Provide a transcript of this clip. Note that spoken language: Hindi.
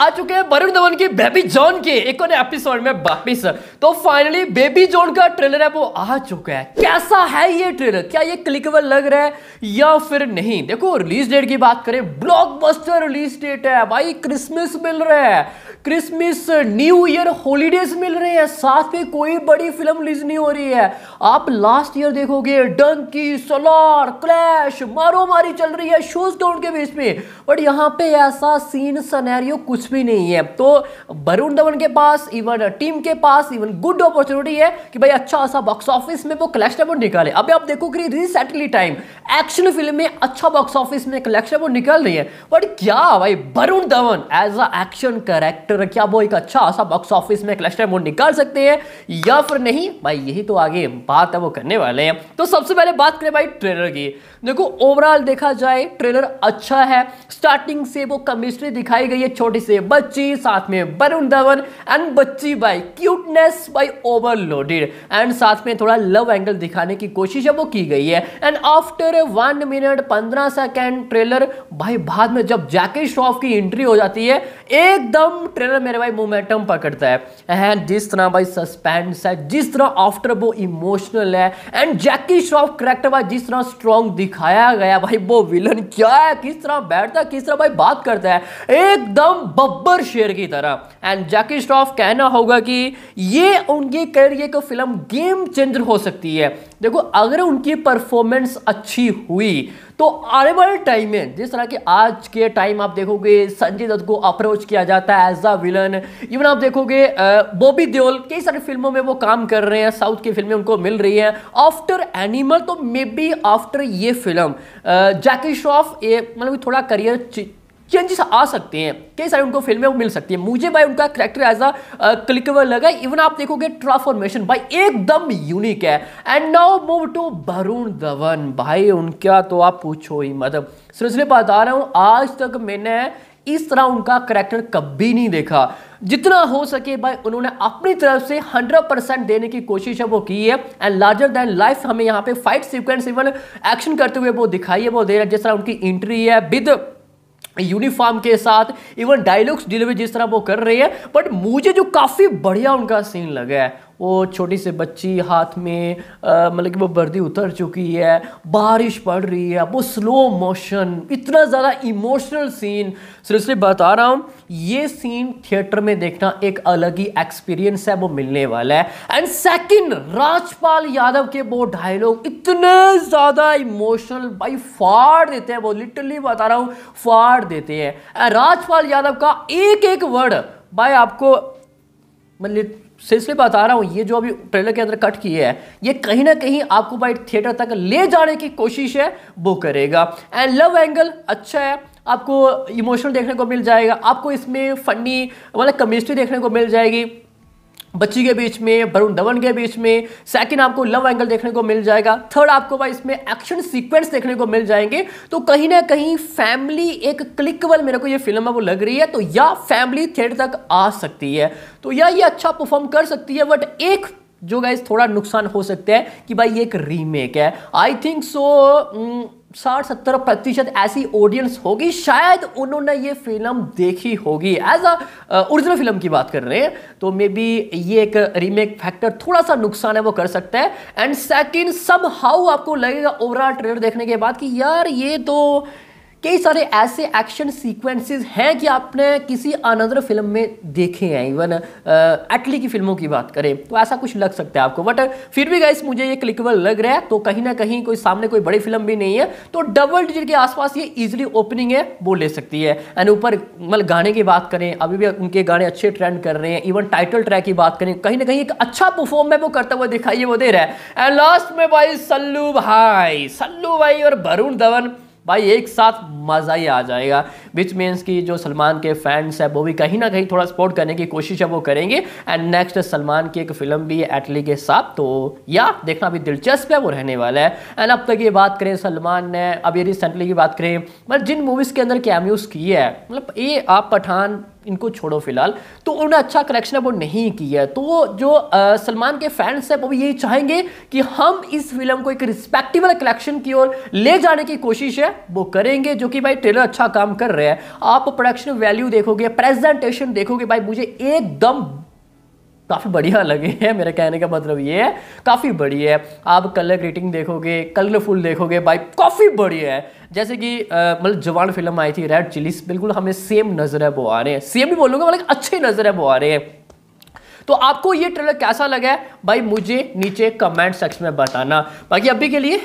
आ चुके हैं वरुण धवन की बेबी जॉन के एक और एपिसोड में वापिस तो फाइनली बेबी जॉन का ट्रेलर है वो आ चुका है कैसा है ये ट्रेलर क्या ये क्लिकेबल लग रहा है या फिर नहीं देखो रिलीज डेट की बात करें ब्लॉकबस्टर रिलीज डेट है भाई क्रिसमस मिल रहा है क्रिसमस न्यू ईयर हॉलीडेज मिल रहे हैं साथ में कोई बड़ी फिल्म रिलीज नहीं हो रही है आप लास्ट ईयर देखोगे डंकी सोलार क्लैश मारो मारी चल रही है शोज के बीच में बट यहाँ पे ऐसा सीन सनेरियो कुछ कुछ भी नहीं है तो वरुण धवन के पास इवन टीम के पास इवन गुड अपॉर्चुनिटी है कि भाई अच्छा खासा बॉक्स ऑफिस में वो कलेक्शन अमाउंट निकाले अभी आप देखो कि रिसेंटली टाइम एक्शन फिल्म में अच्छा बॉक्स ऑफिस में कलेक्शन अमाउंट निकल रही है बट क्या भाई Varun Dhawan as a action character क्या वो एक अच्छा खासा बॉक्स ऑफिस में कलेक्शन अमाउंट निकाल सकते हैं या फिर नहीं भाई यही तो आगे बात है वो करने वाले हैं तो सबसे पहले बात करें भाई ट्रेलर की देखो ओवरऑल देखा जाए ट्रेलर अच्छा है स्टार्टिंग से वो कमिस्ट्री दिखाई गई है छोटी सी से बच्ची साथ में वरुण धवन एंड बच्ची by cuteness by overloaded and साथ में थोड़ा लव एंगल दिखाने की कोशिश है वो की गई है एंड आफ्टर वन मिनट पंद्रह सेकेंड ट्रेलर भाई बाद में जब जैकी श्रॉफ की एंट्री हो जाती है एकदम ट्रेलर मेरे भाई मोमेंटम पकड़ता है एंड जिस तरह भाई सस्पेंस है जिस तरह आफ्टर वो इमोशनल है एंड जैकी श्रॉफ करेक्टर भाई जिस तरह स्ट्रॉन्ग दिखाया गया भाई वो विलन क्या है किस तरह बैठता है किस तरह भाई बात करता है एकदम बब्बर शेर की तरह एंड जैकी स्टॉफ कहना होगा कि ये उनके करियर का फिल्म गेम चेंजर हो सकती है देखो अगर उनकी परफॉर्मेंस अच्छी हुई तो आने वाले टाइम में जिस तरह के आज के टाइम आप देखोगे संजय दत्त को अप्रोच किया जाता है एज अ विलन इवन आप देखोगे बॉबी देओल कई सारी फिल्मों में वो काम कर रहे हैं साउथ की फिल्में उनको मिल रही हैं आफ्टर एनिमल तो मे बी आफ्टर ये फिल्म जैकी श्रॉफ ये मतलब थोड़ा करियर चेंजेस आ सकते हैं कई सारे उनको फिल्में मिल सकती है मुझे भाई उनका करेक्टर एज अ क्लिकेबल लगा इवन आप देखोगे ट्रांसफॉर्मेशन भाई एकदम यूनिक है and now move to Varun Dhawan भाई उनका तो आप पूछो ही मतलब सिलसिले बता रहा हूँ आज तक मैंने इस तरह उनका करेक्टर कभी नहीं देखा जितना हो सके भाई उन्होंने अपनी तरफ से 100 परसेंट देने की कोशिश है वो की है एंड लार्जर देन लाइफ हमें यहाँ पे फाइट सीक्वेंस इवन एक्शन करते हुए वो दिखाई है वो दे रहा है जिस तरह उनकी एंट्री है विद यूनिफॉर्म के साथ इवन डायलॉग्स डिलीवरी जिस तरह वो कर रही है बट मुझे जो काफ़ी बढ़िया उनका सीन लगा है वो छोटी सी बच्ची हाथ में मतलब कि वो वर्दी उतर चुकी है बारिश पड़ रही है वो स्लो मोशन इतना ज़्यादा इमोशनल सीन सिलसिले बता रहा हूँ ये सीन थिएटर में देखना एक अलग ही एक्सपीरियंस है वो मिलने वाला है एंड सेकंड राजपाल यादव के वो डायलॉग इतने ज़्यादा इमोशनल भाई फाड़ देते हैं वो लिटरली बता रहा हूँ फाड़ देते हैं राजपाल यादव का एक एक वर्ड भाई आपको मैं सिलसिले बता रहा हूँ ये जो अभी ट्रेलर के अंदर कट किए है ये कहीं ना कहीं आपको बाइट थिएटर तक ले जाने की कोशिश है वो करेगा एंड लव एंगल अच्छा है आपको इमोशनल देखने को मिल जाएगा आपको इसमें फनी मतलब कमिस्ट्री देखने को मिल जाएगी बच्ची के बीच में वरुण धवन के बीच में सेकंड आपको लव एंगल देखने को मिल जाएगा थर्ड आपको भाई इसमें एक्शन सीक्वेंस देखने को मिल जाएंगे तो कहीं ना कहीं फैमिली एक क्लिकवल मेरे को ये फिल्म है वो लग रही है तो या फैमिली थिएटर तक आ सकती है तो या ये अच्छा परफॉर्म कर सकती है बट एक जो गाइज थोड़ा नुकसान हो सकता है कि भाई ये एक रीमेक है आई थिंक सो साठ सत्तर प्रतिशत ऐसी ऑडियंस होगी शायद उन्होंने ये फिल्म देखी होगी एज अ ओरिजिनल फिल्म की बात कर रहे हैं तो मे बी ये एक रीमेक फैक्टर थोड़ा सा नुकसान है वो कर सकता है एंड सेकेंड सम हाउ आपको लगेगा ओवरऑल ट्रेलर देखने के बाद कि यार ये तो कई सारे ऐसे एक्शन सीक्वेंसेस हैं कि आपने किसी अनदर फिल्म में देखे हैं इवन एटली uh, की फिल्मों की बात करें तो ऐसा कुछ लग सकता है आपको बट uh, फिर भी गाइस मुझे ये क्लिकेबल लग रहा है तो कहीं ना कहीं कोई सामने कोई बड़ी फिल्म भी नहीं है तो डबल डिजिट के आसपास ये इजिली ओपनिंग है वो ले सकती है एंड ऊपर मतलब गाने की बात करें अभी भी उनके गाने अच्छे ट्रेंड कर रहे हैं इवन टाइटल ट्रैक की बात करें कहीं ना कहीं एक अच्छा परफॉर्म है वो करता हुआ दिखाई वो दे रहा है एंड लास्ट में भाई सल्लू भाई सल्लू भाई और वरुण धवन भाई एक साथ मज़ा ही आ जाएगा विच मीन्स कि जो सलमान के फैंस हैं वो भी कहीं ना कहीं थोड़ा सपोर्ट करने की कोशिश है वो करेंगे एंड नेक्स्ट सलमान की एक फिल्म भी एटली के साथ तो या देखना भी दिलचस्प है वो रहने वाला है एंड अब तक ये बात करें सलमान ने अब ये रिसेंटली की बात करें मतलब जिन मूवीज़ के अंदर कैम्यूज़ किए हैं मतलब ये आप पठान इनको छोड़ो फिलहाल तो उन्होंने अच्छा कलेक्शन वो नहीं किया है तो जो सलमान के फैंस हैं वो भी यही चाहेंगे कि हम इस फिल्म को एक रिस्पेक्टेबल कलेक्शन की ओर ले जाने की कोशिश है वो करेंगे जो कि भाई ट्रेलर अच्छा काम कर रहे रहे हैं आप प्रोडक्शन वैल्यू देखोगे प्रेजेंटेशन देखोगे भाई मुझे एकदम काफ़ी बढ़िया लगे है मेरा कहने का मतलब ये है काफ़ी बढ़िया है आप कलर ग्रेटिंग देखोगे कलरफुल देखोगे भाई काफ़ी बढ़िया है जैसे कि मतलब जवान फिल्म आई थी रेड चिलीस बिल्कुल हमें सेम नज़र है वो आ रहे हैं सेम भी बोलोगे मतलब अच्छी नज़र है वो आ रहे हैं तो आपको ये ट्रेलर कैसा लगा है भाई मुझे नीचे कमेंट सेक्शन में बताना बाकी अभी के लिए